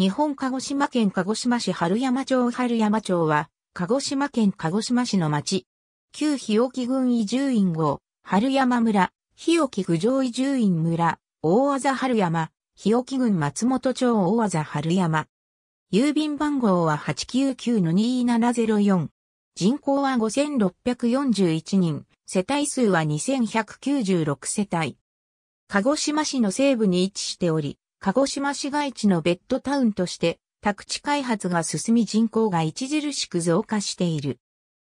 日本鹿児島県鹿児島市春山町春山町は、鹿児島県鹿児島市の町。旧日置郡移住院号、春山村、日置郡上移住院村、大技春山、日置郡松本町大技春山。郵便番号は899-2704。人口は5641人、世帯数は2196世帯。鹿児島市の西部に位置しており、鹿児島市街地のベッドタウンとして、宅地開発が進み人口が著しく増加している。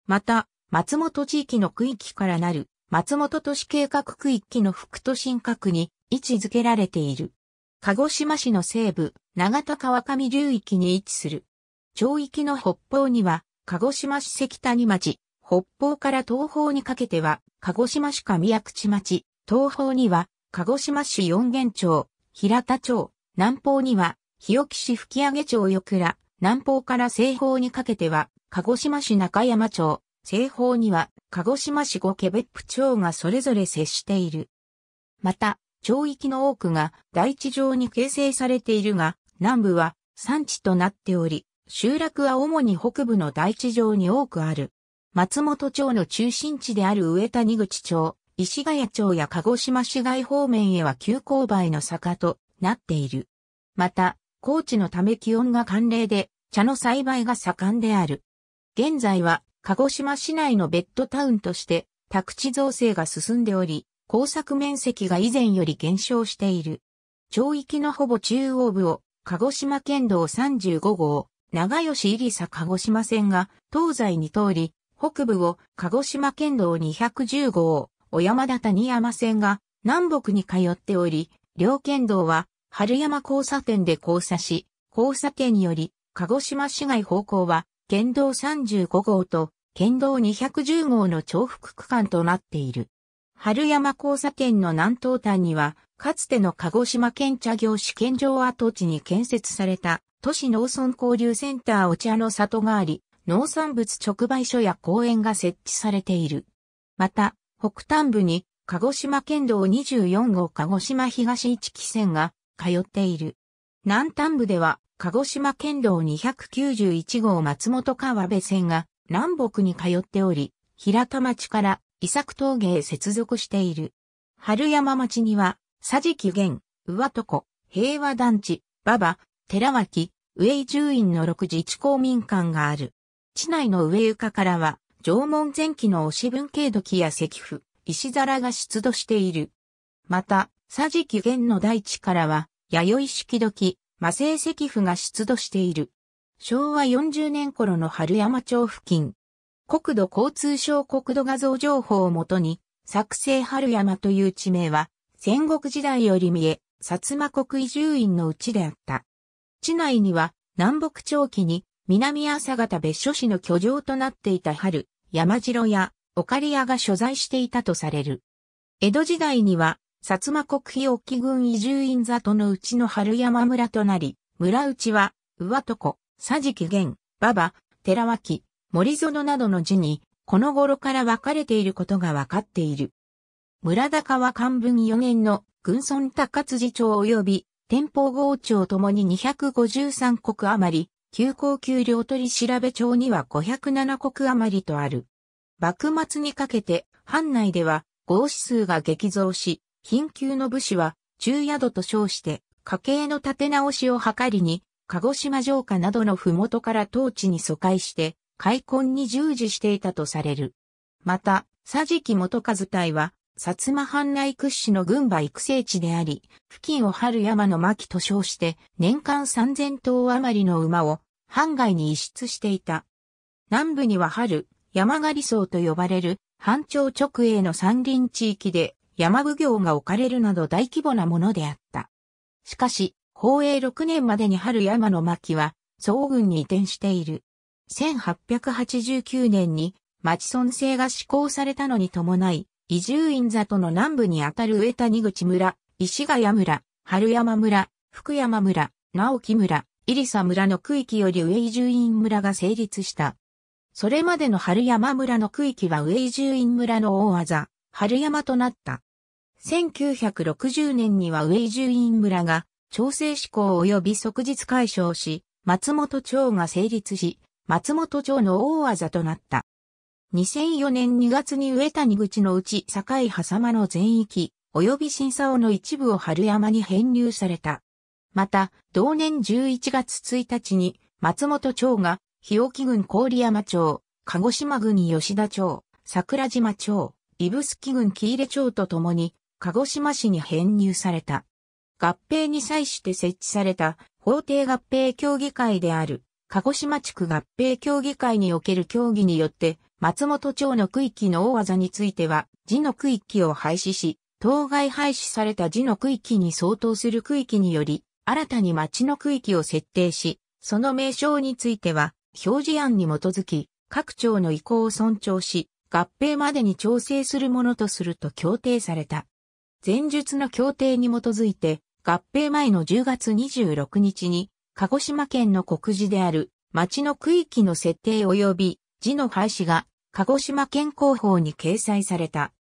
また、松本地域の区域からなる、松本都市計画区域の副都心核に位置づけられている。鹿児島市の西部、長田川上流域に位置する。町域の北方には、鹿児島市関谷町、北方から東方にかけては、鹿児島市上薬地町、東方には、鹿児島市四元町、平田町、南方には、日置市吹上町横倉、南方から西方にかけては、鹿児島市中山町、西方には、鹿児島市五ケ別府町がそれぞれ接している。また、町域の多くが大地上に形成されているが、南部は山地となっており、集落は主に北部の大地上に多くある。松本町の中心地である上谷口町、石ヶ谷町や鹿児島市街方面へは急勾配の坂となっている。また、高地のため気温が寒冷で、茶の栽培が盛んである。現在は、鹿児島市内のベッドタウンとして、宅地造成が進んでおり、工作面積が以前より減少している。町域のほぼ中央部を、鹿児島県道35号、長吉入佐鹿児島線が東西に通り、北部を鹿児島県道210号、小山田谷山線が南北に通っており、両県道は春山交差点で交差し、交差点により、鹿児島市外方向は、県道35号と、県道210号の重複区間となっている。春山交差点の南東端には、かつての鹿児島県茶業試験場跡地に建設された、都市農村交流センターお茶の里があり、農産物直売所や公園が設置されている。また、北端部に鹿児島県道24号鹿児島東一期線が通っている。南端部では鹿児島県道291号松本川辺線が南北に通っており、平田町から伊作峠へ接続している。春山町には、佐治紀元、上湖、平和団地、馬場、寺脇、上井住院の6自治公民館がある。地内の上床からは、縄文前期の押文系土器や石符、石皿が出土している。また、佐治紀元の大地からは、弥生式土器、魔性石符が出土している。昭和40年頃の春山町付近。国土交通省国土画像情報をもとに、作成春山という地名は、戦国時代より見え、薩摩国移住院のうちであった。地内には、南北朝期に、南朝方別所市の居城となっていた春、山城やオカリ屋が所在していたとされる。江戸時代には、薩摩国費沖軍移住院里のうちの春山村となり、村内は、上床、佐治木源、馬場、寺脇、森園などの字に、この頃から分かれていることが分かっている。村高は漢文4年の軍村高辻町及び天保郷町ともに253国余り、旧高級料取調べ帳には507国余りとある。幕末にかけて、藩内では、合指数が激増し、貧窮の武士は、中宿と称して、家計の立て直しを図りに、鹿児島城下などの麓から当地に疎開して、開墾に従事していたとされる。また、佐治木元和隊は、薩摩藩内屈指の群馬育成地であり、付近を春山の牧と称して年間3000頭余りの馬を藩外に移出していた。南部には春、山狩り層と呼ばれる藩庁直営の山林地域で山奉行が置かれるなど大規模なものであった。しかし、宝永6年までに春山の牧は、総軍に移転している。1889年に町村制が施行されたのに伴い、伊集院里の南部にあたる上谷口村、石ヶ谷村、春山村、福山村、直木村、入佐村の区域より上伊集院村が成立した。それまでの春山村の区域は上伊集院村の大技、春山となった。1960年には上伊集院村が、調整志向及び即日解消し、松本町が成立し、松本町の大技となった。2004年2月に植谷口のうち境狭間の全域、及び新沢の一部を春山に編入された。また、同年11月1日に、松本町が、日置郡郡山町、鹿児島郡吉田町、桜島町、指宿郡木入町とともに、鹿児島市に編入された。合併に際して設置された法定合併協議会である、鹿児島地区合併協議会における協議によって、松本町の区域の大技については、字の区域を廃止し、当該廃止された字の区域に相当する区域により、新たに町の区域を設定し、その名称については、表示案に基づき、各町の意向を尊重し、合併までに調整するものとすると協定された。前述の協定に基づいて、合併前の10月26日に、鹿児島県の告示である、町の区域の設定及び、字の廃止が鹿児島県広報に掲載された。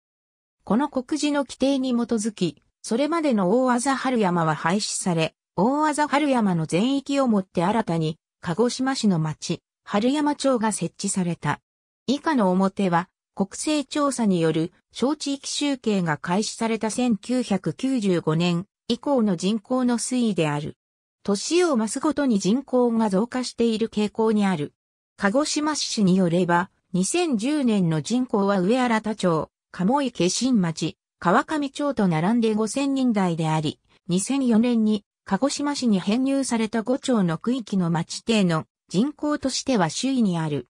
この告示の規定に基づき、それまでの大技春山は廃止され、大技春山の全域をもって新たに、鹿児島市の町、春山町が設置された。以下の表は、国勢調査による小地域集計が開始された1995年以降の人口の推移である。年を増すごとに人口が増加している傾向にある。鹿児島市によれば、2010年の人口は上新田町、鴨池新町、川上町と並んで5000人台であり、2004年に鹿児島市に編入された5町の区域の町定の人口としては周囲にある。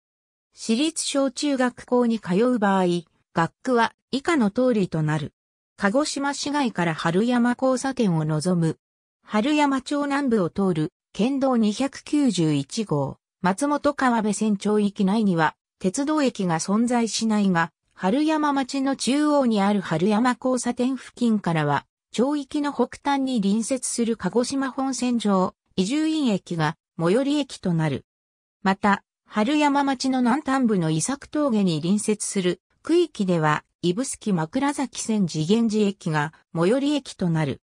私立小中学校に通う場合、学区は以下の通りとなる。鹿児島市街から春山交差点を望む。春山町南部を通る県道291号、松本川辺線町域内には鉄道駅が存在しないが、春山町の中央にある春山交差点付近からは、町域の北端に隣接する鹿児島本線上、移住院駅が最寄り駅となる。また、春山町の南端部の伊作峠に隣接する区域では、指宿枕崎線次元寺駅が最寄り駅となる。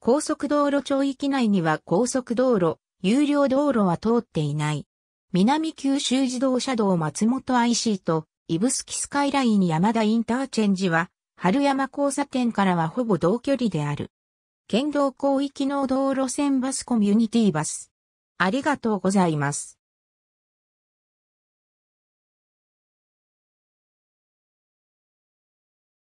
高速道路町域内には高速道路、有料道路は通っていない。南九州自動車道松本 IC と、イブスキスカイライン山田インターチェンジは、春山交差点からはほぼ同距離である。県道広域の道路線バスコミュニティバス。ありがとうございます。